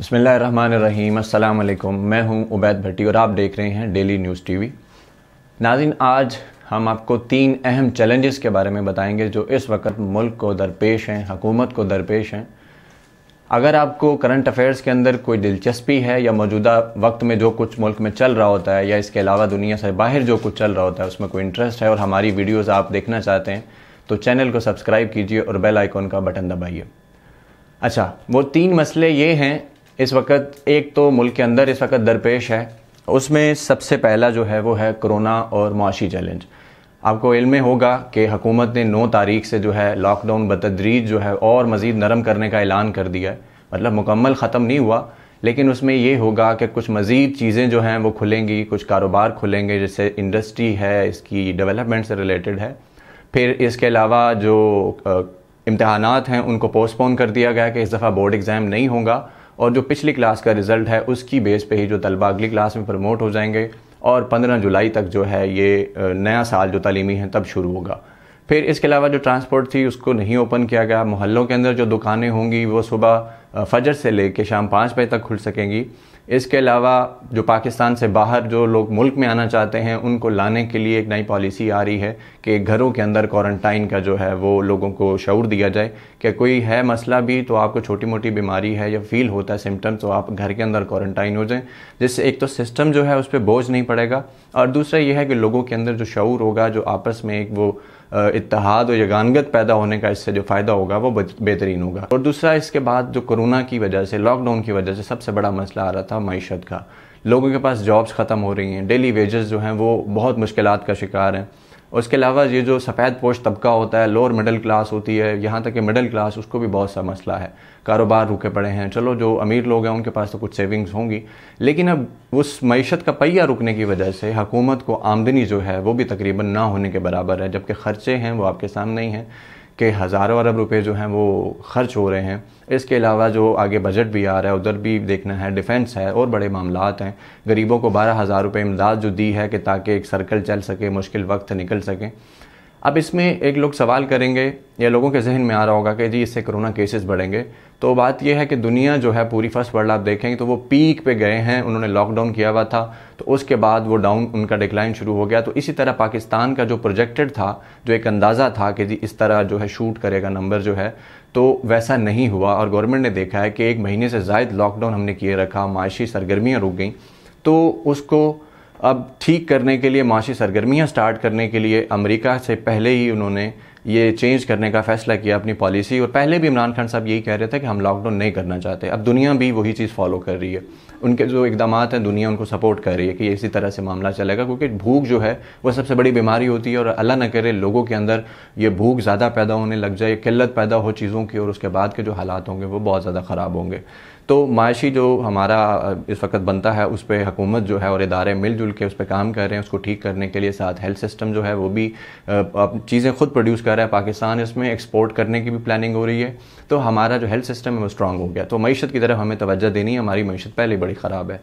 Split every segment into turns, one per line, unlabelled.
बसमीम अल्लाम मैं हूं उबैद भट्टी और आप देख रहे हैं डेली न्यूज़ टीवी नाजिन आज हम आपको तीन अहम चैलेंजेस के बारे में बताएंगे जो इस वक्त मुल्क को दरपेश हैं हकूमत को दरपेश हैं अगर आपको करंट अफेयर्स के अंदर कोई दिलचस्पी है या मौजूदा वक्त में जो कुछ मुल्क में चल रहा होता है या इसके अलावा दुनिया से बाहर जो कुछ चल रहा होता है उसमें कोई इंटरेस्ट है और हमारी वीडियोज़ आप देखना चाहते हैं तो चैनल को सब्सक्राइब कीजिए और बेल आइकॉन का बटन दबाइए अच्छा वो तीन मसले ये हैं इस वक्त एक तो मुल्क के अंदर इस वक्त दरपेश है उसमें सबसे पहला जो है वो है कोरोना और मुआशी चैलेंज आपको इल्म होगा कि हुकूमत ने 9 तारीख से जो है लॉकडाउन बतदरीज जो है और मज़ीद नरम करने का ऐलान कर दिया है मतलब मुकम्मल ख़त्म नहीं हुआ लेकिन उसमें ये होगा कि कुछ मज़ीद चीज़ें जो हैं वो खुलेंगी कुछ कारोबार खुलेंगे जैसे इंडस्ट्री है इसकी डेवलपमेंट से रिलेटेड है फिर इसके अलावा जो इम्तहानात हैं उनको पोस्टपोन कर दिया गया कि इस दफ़ा बोर्ड एग्ज़ाम नहीं होगा और जो पिछली क्लास का रिज़ल्ट है उसकी बेस पे ही जो तलबा अगली क्लास में प्रमोट हो जाएंगे और 15 जुलाई तक जो है ये नया साल जो तलीमी है तब शुरू होगा फिर इसके अलावा जो ट्रांसपोर्ट थी उसको नहीं ओपन किया गया मोहल्लों के अंदर जो दुकानें होंगी वो सुबह फजर से ले शाम पाँच बजे तक खुल सकेंगी इसके अलावा जो पाकिस्तान से बाहर जो लोग मुल्क में आना चाहते हैं उनको लाने के लिए एक नई पॉलिसी आ रही है कि घरों के अंदर क्वारंटाइन का जो है वो लोगों को शौर दिया जाए कि कोई है मसला भी तो आपको छोटी मोटी बीमारी है या फील होता है सिम्टम तो आप घर के अंदर क्वारंटाइन हो जाएं जिससे एक तो सिस्टम जो है उस पर बोझ नहीं पड़ेगा और दूसरा यह है कि लोगों के अंदर जो शौर होगा जो आपस में एक वो इतिहाद और यगानगत पैदा होने का इससे जो फ़ायदा होगा वो बेहतरीन होगा और दूसरा इसके बाद जो कोरोना की वजह से लॉकडाउन की वजह से सबसे बड़ा मसला आ रहा था मीशत का लोगों के पास जॉब्स ख़त्म हो रही हैं डेली वेजेस जो हैं वो बहुत मुश्किल का शिकार हैं उसके अलावा ये जो सफ़ेद पोश तबका होता है लोअर मिडिल क्लास होती है यहाँ तक कि मिडिल क्लास उसको भी बहुत सा मसला है कारोबार रुके पड़े हैं चलो जो अमीर लोग हैं उनके पास तो कुछ सेविंग्स होंगी लेकिन अब उस मीशत का पहिया रुकने की वजह से हुकूमत को आमदनी जो है वो भी तकरीबन ना होने के बराबर है जबकि ख़र्चे हैं वो आपके सामने ही हैं के हज़ारों अरब रुपए जो हैं वो खर्च हो रहे हैं इसके अलावा जो आगे बजट भी आ रहा है उधर भी देखना है डिफेंस है और बड़े मामला हैं गरीबों को बारह हज़ार रुपये इमदाद जो दी है कि ताकि एक सर्कल चल सके मुश्किल वक्त निकल सकें अब इसमें एक लोग सवाल करेंगे या लोगों के जहन में आ रहा होगा कि जी इससे कोरोना केसेस बढ़ेंगे तो बात यह है कि दुनिया जो है पूरी फर्स्ट वर्ल्ड आप देखेंगे तो वो पीक पे गए हैं उन्होंने लॉकडाउन किया हुआ था तो उसके बाद वो डाउन उनका डिक्लाइन शुरू हो गया तो इसी तरह पाकिस्तान का जो प्रोजेक्टेड था जो एक अंदाज़ा था कि जी इस तरह जो है शूट करेगा नंबर जो है तो वैसा नहीं हुआ और गवर्नमेंट ने देखा है कि एक महीने से जायद लॉकडाउन हमने किए रखा माशी सरगर्मियाँ रुक गई तो उसको अब ठीक करने के लिए माशी सरगर्मियाँ स्टार्ट करने के लिए अमेरिका से पहले ही उन्होंने ये चेंज करने का फैसला किया अपनी पॉलिसी और पहले भी इमरान खान साहब यही कह रहे थे कि हम लॉकडाउन नहीं करना चाहते अब दुनिया भी वही चीज़ फॉलो कर रही है उनके जो इकदाम हैं दुनिया उनको सपोर्ट कर रही है कि इसी तरह से मामला चलेगा क्योंकि भूख जो है वह सबसे बड़ी बीमारी होती है और अल्लाह न करे लोगों के अंदर ये भूख ज़्यादा पैदा होने लग जाए किल्लत पैदा हो चीज़ों की और उसके बाद के जो हालात होंगे वो बहुत ज़्यादा ख़राब होंगे तो माशी जो हमारा इस वक्त बनता है उस पर हुकूमत जो है और इदारे मिलजुल के उस पर काम कर रहे हैं उसको ठीक करने के लिए साथ हेल्थ सिस्टम जो है वो भी चीज़ें खुद प्रोड्यूस कर रहा है पाकिस्तान इसमें एक्सपोर्ट करने की भी प्लानिंग हो रही है तो हमारा जो हेल्थ सिस्टम है वो स्ट्रांग हो गया तो मीशत की तरफ हमें तोज्जा देनी है हमारी मीशत पहले बड़ी ख़राब है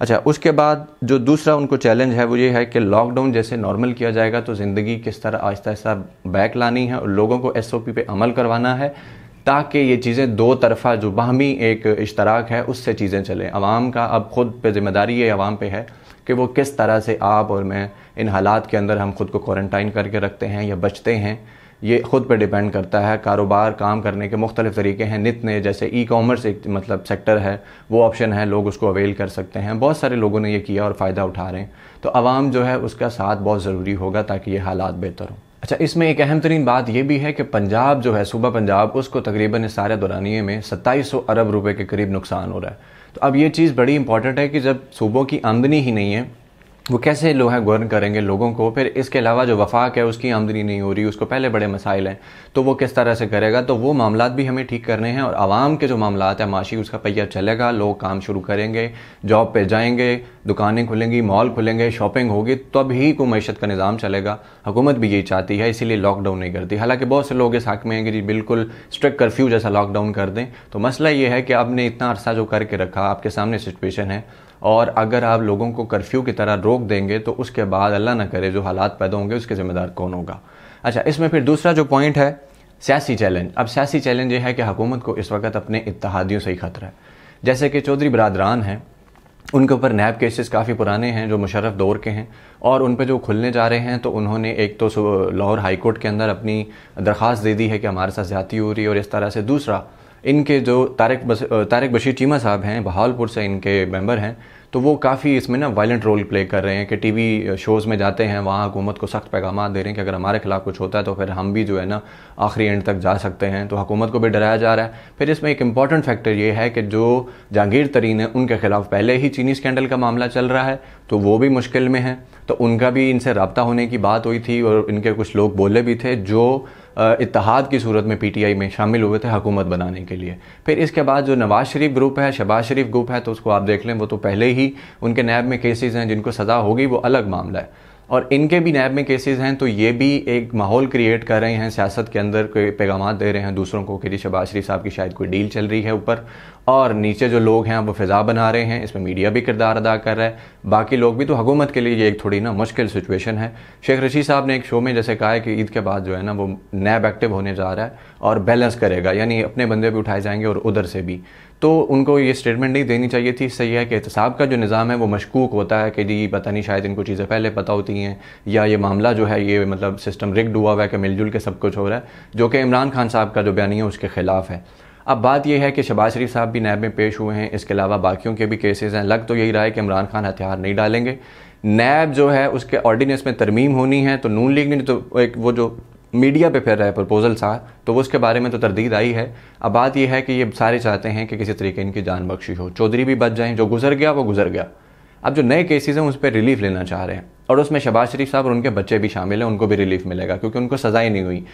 अच्छा उसके बाद जो दूसरा उनको चैलेंज है वो ये है कि लॉकडाउन जैसे नॉर्मल किया जाएगा तो ज़िंदगी किस तरह आहिस्ता आहिस्ता बैक लानी है और लोगों को एस ओ पी पे अमल करवाना है ताकि ये चीज़ें दो तरफा जो बाहमी एक इश्तराक है उससे चीज़ें चलें आवाम का अब ख़ुद पे ज़िम्मेदारी ये आवाम पे है कि वो किस तरह से आप और मैं इन हालात के अंदर हम खुद को क्वारंटाइन करके रखते हैं या बचते हैं ये ख़ुद पे डिपेंड करता है कारोबार काम करने के मुख्तलिफ तरीके हैं नित नए जैसे ई कॉमर्स एक मतलब सेक्टर है वो ऑप्शन है लोग उसको अवेल कर सकते हैं बहुत सारे लोगों ने ये किया और फ़ायदा उठा रहे हैं तो आवाम जो है उसका साथ बहुत ज़रूरी होगा ताकि ये हालात बेहतर हों अच्छा इसमें एक अहम तरीन बात यह भी है कि पंजाब जो है सूबा पंजाब उसको तकरीबन इस सारे दौरानिए में सत्ताईस सौ अरब रुपए के करीब नुकसान हो रहा है तो अब ये चीज़ बड़ी इंपॉर्टेंट है कि जब सूबों की आमदनी ही नहीं है वो कैसे लो है गवर्न करेंगे लोगों को फिर इसके अलावा जो वफाक है उसकी आमदनी नहीं हो रही उसको पहले बड़े मसाइल हैं तो वो किस तरह से करेगा तो वो मामला भी हमें ठीक करने हैं और आवाम के जो मामला है माशी उसका पहिया चलेगा लोग काम शुरू करेंगे जॉब पे जाएंगे दुकानें खुलेंगी मॉल खुलेंगे शॉपिंग होगी तब ही को मीशत का निज़ाम चलेगा हुकूमत भी यही चाहती है इसीलिए लॉकडाउन नहीं करती हालांकि बहुत से लोग इस हक में हैं कि जी बिल्कुल स्ट्रिक्ट कर्फ्यू जैसा लॉकडाउन कर दें तो मसला ये है कि आपने इतना अरसा जो करके रखा आपके सामने सिचुएशन है और अगर आप लोगों को कर्फ्यू की तरह रोक देंगे तो उसके बाद अल्लाह ना करे जो हालात पैदा होंगे उसके ज़िम्मेदार कौन होगा अच्छा इसमें फिर दूसरा जो पॉइंट है सियासी चैलेंज अब सियासी चैलेंज ये है कि हुकूमत को इस वक्त अपने इतिहादियों से ही खतरा है जैसे कि चौधरी बरदरान हैं उनके ऊपर नैब केसेस काफ़ी पुराने हैं जो मुशरफ दौर के हैं और उन पर जो खुलने जा रहे हैं तो उन्होंने एक तो लाहौर हाईकोर्ट के अंदर अपनी दरख्वास्त दे दी है कि हमारे साथ ज्यादा हो रही है और इस तरह से दूसरा इनके जो तारक बस तारक बशीर चीमा साहब हैं बहालपुर से इनके मेंबर हैं तो वो काफ़ी इसमें ना वायलेंट रोल प्ले कर रहे हैं कि टीवी शोज़ में जाते हैं वहाँ हुकूमत को सख्त पैगाम दे रहे हैं कि अगर हमारे खिलाफ कुछ होता है तो फिर हम भी जो है ना आखिरी एंड तक जा सकते हैं तो हुकूमत को भी डराया जा रहा है फिर इसमें एक इम्पॉर्टेंट फैक्टर ये है कि जो जहांगीर तरीन है उनके खिलाफ पहले ही चीनी स्कैंडल का मामला चल रहा है तो वो भी मुश्किल में है तो उनका भी इनसे रबता होने की बात हुई थी और इनके कुछ लोग बोले भी थे जो इतिहाद की सूरत में पीटीआई में शामिल हुए थे हकूमत बनाने के लिए फिर इसके बाद जो नवाज शरीफ ग्रुप है शबाज शरीफ ग्रुप है तो उसको आप देख लें वो तो पहले ही उनके नैब में केसेज हैं जिनको सज़ा होगी वो अलग मामला है और इनके भी नैब में केसेस हैं तो ये भी एक माहौल क्रिएट कर रहे हैं सियासत के अंदर कोई पैगाम दे रहे हैं दूसरों को कि जी शबाज शरीफ साहब की शायद कोई डील चल रही है ऊपर और नीचे जो लोग हैं वो फिज़ा बना रहे हैं इसमें मीडिया भी किरदार अदा कर रहा है बाकी लोग भी तो हुकूमत के लिए ये एक थोड़ी ना मुश्किल सिचुएशन है शेख रशीद साहब ने एक शो में जैसे कहा है कि ईद के बाद जो है ना वो नैब एक्टिव होने जा रहा है और बैलेंस करेगा यानी अपने बंदे भी उठाए जाएंगे और उधर से भी तो उनको ये स्टेटमेंट नहीं देनी चाहिए थी इससे है कि एहतसाब का जो निज़ाम है वो मशकूक होता है कि जी पता नहीं शायद इनको चीज़ें पहले पता होती हैं या ये मामला जो है ये मतलब सिस्टम रिग्ड हुआ हुआ है कि मिलजुल के सब कुछ हो रहा है जो कि इमरान खान साहब का जो बयानी है उसके ख़िलाफ़ है अब बात यह है कि शबाज शरीफ साहब भी नैब में पेश हुए हैं इसके अलावा बाकियों के भी केसेज हैं लग तो यही रहा है कि इमरान खान हथियार नहीं डालेंगे नैब जो है उसके ऑर्डिनेंस में तरमीम होनी है तो नून लीग ने तो एक वो जो मीडिया पे फिर रहा है प्रपोजल सा तो वो उसके बारे में तो तरदीद आई है अब बात यह है कि ये सारे चाहते हैं कि किसी तरीके इनकी जान बख्शी हो चौधरी भी बच जाएं जो गुजर गया वो गुजर गया अब जो नए केसेस हैं उस पर रिलीफ लेना चाह रहे हैं और उसमें शबाज शरीफ साहब और उनके बच्चे भी शामिल हैं उनको भी रिलीफ मिलेगा क्योंकि उनको सज़ाएं नहीं हुई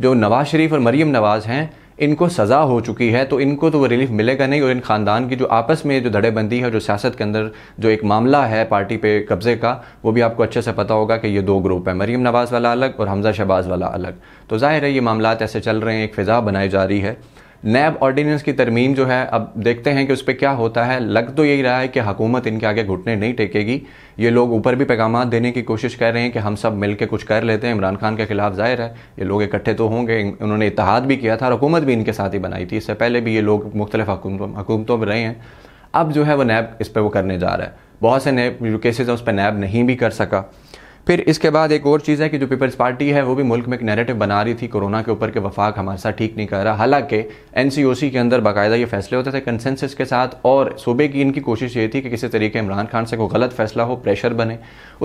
जो नवाज शरीफ और मरीम नवाज़ हैं इनको सज़ा हो चुकी है तो इनको तो वो रिलीफ मिलेगा नहीं और इन ख़ानदान की जो आपस में जो धड़ेबंदी है जो सियासत के अंदर जो एक मामला है पार्टी पे कब्ज़े का वो भी आपको अच्छे से पता होगा कि ये दो ग्रुप है मरीम नवाज़ वाला अलग और हमज़ा शहबाज वाला अलग तो ज़ाहिर है ये मामला ऐसे चल रहे हैं एक फ़िज़ा बनाई जा रही है नैब ऑर्डिनेंस की तरमीम जो है अब देखते हैं कि उस पर क्या होता है लग तो यही रहा है कि हुकूमत इनके आगे घुटने नहीं टेकेगी ये लोग ऊपर भी पैगाम देने की कोशिश कर रहे हैं कि हम सब मिल के कुछ कर लेते हैं इमरान खान के खिलाफ जाहिर है ये लोग इकट्ठे तो होंगे उन्होंने इतिहाद भी किया था और हुकूमत भी इनके साथ ही बनाई थी इससे पहले भी ये लोग मुख्तलिफ हुकूमतों में रहे हैं अब जो है वो नैब इस पर वो करने जा रहा है बहुत से नैब केसेज उस पर नैब नहीं भी कर सका फिर इसके बाद एक और चीज़ है कि जो पीपल्स पार्टी है वो भी मुल्क में एक नैरेटिव बना रही थी कोरोना के ऊपर के वफाक हमारे साथ ठीक नहीं कर रहा हालांकि एन के अंदर बाकायदा ये फैसले होते थे कंसेंसस के साथ और सूबे की इनकी कोशिश ये थी कि किसी तरीके इमरान खान से कोई गलत फैसला हो प्रेशर बने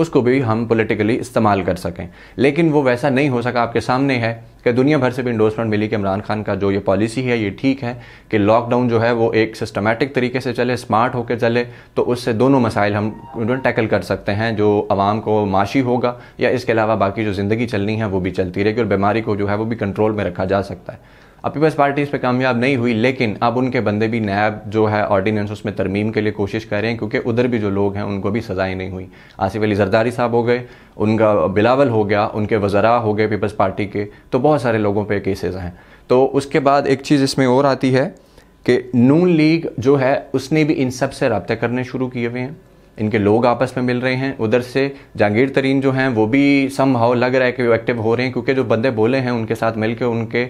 उसको भी हम पोलिटिकली इस्तेमाल कर सकें लेकिन वो वैसा नहीं हो सका आपके सामने है कि दुनिया भर से भी इंडोर्समेंट मिली कि इमरान खान का जो ये पॉलिसी है ये ठीक है कि लॉकडाउन जो है वो एक सिस्टमेटिक तरीके से चले स्मार्ट होकर चले तो उससे दोनों मसाइल हम टैकल कर सकते हैं जो आवाम को माशी होगा या इसके अलावा बाकी जो ज़िंदगी चलनी है वो भी चलती रहेगी और बीमारी को जो है वो भी कंट्रोल में रखा जा सकता है अब पीपल्स पार्टी इस पर कामयाब नहीं हुई लेकिन अब उनके बंदे भी नैब जो है ऑर्डिनेंस उसमें तरमीम के लिए कोशिश कर रहे हैं क्योंकि उधर भी जो लोग हैं उनको भी सजाएं नहीं हुई आसिफ अली जरदारी साहब हो गए उनका बिलावल हो गया उनके वज़रा हो गए पीपल्स पार्टी के तो बहुत सारे लोगों पर केसेज हैं तो उसके बाद एक चीज़ इसमें और आती है कि नून लीग जो है उसने भी इन सब से रबते करने शुरू किए हुए हैं इनके लोग आपस में मिल रहे हैं उधर से जहांगीर तरीन जो हैं वो भी सम हाउ लग रहा है कि वो एक्टिव हो रहे हैं क्योंकि जो बंदे बोले हैं उनके साथ मिल के उनके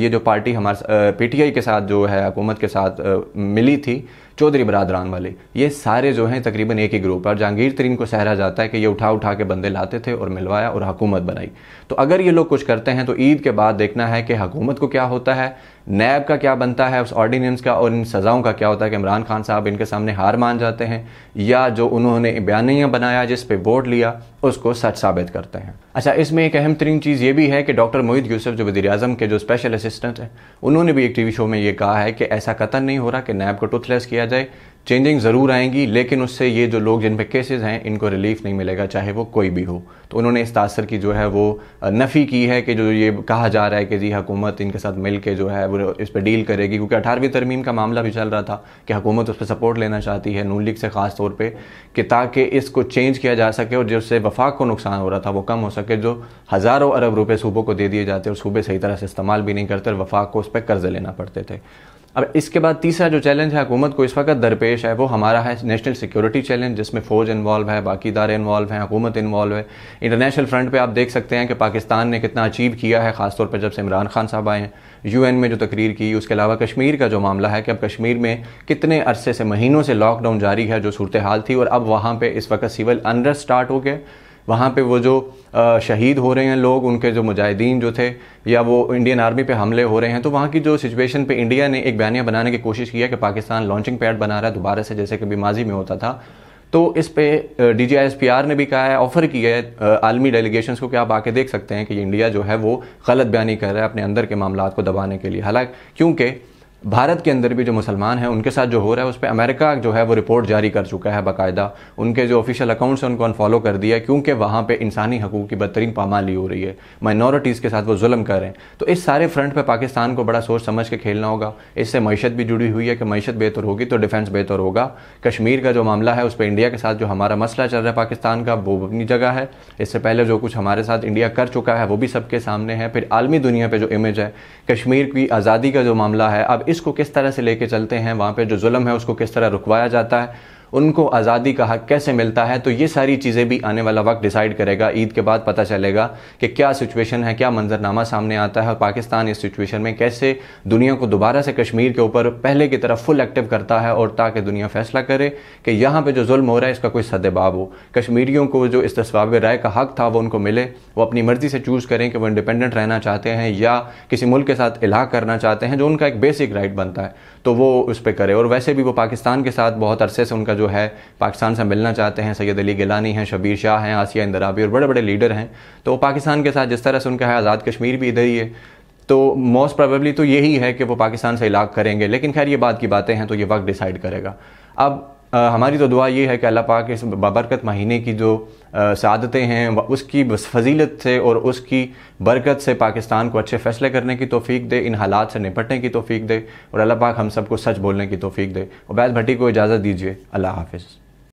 ये जो पार्टी हमारे पीटीआई के साथ जो है हुकूमत के साथ मिली थी चौधरी बरादरान वाले ये सारे जो हैं तकरीबन एक ही ग्रुप है और जहांगीर तरीन को सहरा जाता है कि ये उठा उठा के बंदे लाते थे और मिलवाया और हुकूमत बनाई तो अगर ये लोग कुछ करते हैं तो ईद के बाद देखना है कि हुकूमत को क्या होता है नैब का क्या बनता है उस ऑर्डीनेंस का और इन सज़ाओं का क्या होता है कि इमरान खान साहब इनके सामने हार मान जाते हैं या जो उन्होंने बयानियाँ बनाया जिस पर वोट लिया उसको सच साबित करते हैं अच्छा इसमें एक अहम तरीन चीज़ ये भी है कि डॉक्टर मोहित यूसुफ जो वजी अजम के जो स्पेशल असिस्टेंट हैं उन्होंने भी एक टी वी शो में ये कहा है कि ऐसा कतन नहीं हो रहा कि नैब को टूथलेस किया जाए चेंजिंग ज़रूर आएंगी लेकिन उससे ये जो लोग जिन पे केसेस हैं इनको रिलीफ नहीं मिलेगा चाहे वो कोई भी हो तो उन्होंने इस तासर की जो है वो नफ़ी की है कि जो ये कहा जा रहा है कि जी हकूमत इनके साथ मिल के जो है वो इस पर डील करेगी क्योंकि अठारहवीं तरमीम का मामला भी चल रहा था कि हकूमत उस पर सपोर्ट लेना चाहती है नून लीग से ख़ास तौर पर कि ताकि इसको चेंज किया जा सके और जिससे वफाक को नुकसान हो रहा था वो कम हो सके जो हज़ारों अरब रुपये सूबों को दे दिए जाते और सूबे सही तरह से इस्तेमाल भी नहीं करते और वफाक को उस पर कर्ज़े लेना पड़ते थे अब इसके बाद तीसरा जो चैलेंज है हुकूमत को इस वक्त दरपेश है वो हमारा है नेशनल सिक्योरिटी चैलेंज जिसमें फ़ौज इन्वॉल्व है बाकी इदारे इन्वॉल्व हैं हुकूमत इन्वॉल्व है इंटरनेशनल फ्रंट पे आप देख सकते हैं कि पाकिस्तान ने कितना अचीव किया है ख़ासतौर पर जब से इमरान खान साहब आए हैं यू में जो तकरीर की उसके अलावा कश्मीर का जो मामला है कि अब कश्मीर में कितने अरसे से महीनों से लॉकडाउन जारी है जो सूरत हाल थी और अब वहाँ पर इस वक्त सिविल अनरेस्ट स्टार्ट हो गया वहाँ पे वो जो शहीद हो रहे हैं लोग उनके जो मुजाहिदीन जो थे या वो इंडियन आर्मी पे हमले हो रहे हैं तो वहाँ की जो सिचुएशन पे इंडिया ने एक बयानिया बनाने की कोशिश की है कि पाकिस्तान लॉन्चिंग पैड बना रहा है दोबारा से जैसे कभी माजी में होता था तो इस पे डी जी ने भी कहा है ऑफ़र किया है आलमी डेलीगेशन को कि आप आके देख सकते हैं कि इंडिया जो है वो गलत बयानी कर रहा है अपने अंदर के मामला को दबाने के लिए हालांकि क्योंकि भारत के अंदर भी जो मुसलमान हैं उनके साथ जो हो रहा है उस पर अमेरिका जो है वो रिपोर्ट जारी कर चुका है बाकायदा उनके जो ऑफिशियल अकाउंट्स हैं उनको अनफॉलो कर दिया क्योंकि वहाँ पर इंसानी हकूक़ की बदतरीन पामाली हो रही है माइनॉरिटीज़ के साथ वो जुल्म कर रहे हैं तो इस सारे फ्रंट पर पाकिस्तान को बड़ा सोच समझ के खेलना होगा इससे मीशत भी जुड़ी हुई है कि मीशत बेहतर होगी तो डिफेंस बेहतर होगा कश्मीर का जो मामला है उस पर इंडिया के साथ जो हमारा मसला चल रहा है पाकिस्तान का वो अपनी जगह है इससे पहले जो कुछ हमारे साथ इंडिया कर चुका है वो भी सबके सामने है फिर आलमी दुनिया पर जो इमेज है कश्मीर की आज़ादी का जो मामला है अब इसको किस तरह से लेके चलते हैं वहाँ पर जो जुल्म है उसको किस तरह रुकवाया जाता है उनको आज़ादी का हक कैसे मिलता है तो ये सारी चीज़ें भी आने वाला वक्त डिसाइड करेगा ईद के बाद पता चलेगा कि क्या सिचुएशन है क्या मंजरनामा सामने आता है और पाकिस्तान इस सिचुएशन में कैसे दुनिया को दोबारा से कश्मीर के ऊपर पहले की तरफ फुल एक्टिव करता है और ताकि दुनिया फैसला करे कि यहाँ पर जो जुल्म हो रहा है इसका कोई सदबाब हो कश्मीरियों को जो इस तस्वाब राय का हक था वो उनको मिले वो अपनी मर्ज़ी से चूज़ करें कि वो इंडिपेंडेंट रहना चाहते हैं या किसी मुल्क के साथ इलाह करना चाहते हैं जो उनका एक बेसिक राइट बनता है तो वो उस पर करे और वैसे भी वो पाकिस्तान के साथ बहुत अरसे से उनका जो है पाकिस्तान से मिलना चाहते हैं सैयद अली गिलानी हैं शबीर शाह हैं आसिया इंदराबी और बड़े बड़े लीडर हैं तो पाकिस्तान के साथ जिस तरह से उनका है आज़ाद कश्मीर भी इधर ही है तो मोस्ट प्रोबेबली तो यही है कि वो पाकिस्तान से इलाक करेंगे लेकिन खैर ये बात की बातें हैं तो ये वक्त डिसाइड करेगा अब हमारी तो दुआ ये है कि अल्लाह पाक इस बबरकत महीने की जो सादतें हैं उसकी फजीलत से और उसकी बरकत से पाकिस्तान को अच्छे फैसले करने की तोफीक़ दे इन हालात से निपटने की तोफीक़ दे और अल्लाह पाक हम सबको सच बोलने की तोफीक़ दे उबैद भट्टी को इजाज़त दीजिए अल्लाह हाफिज़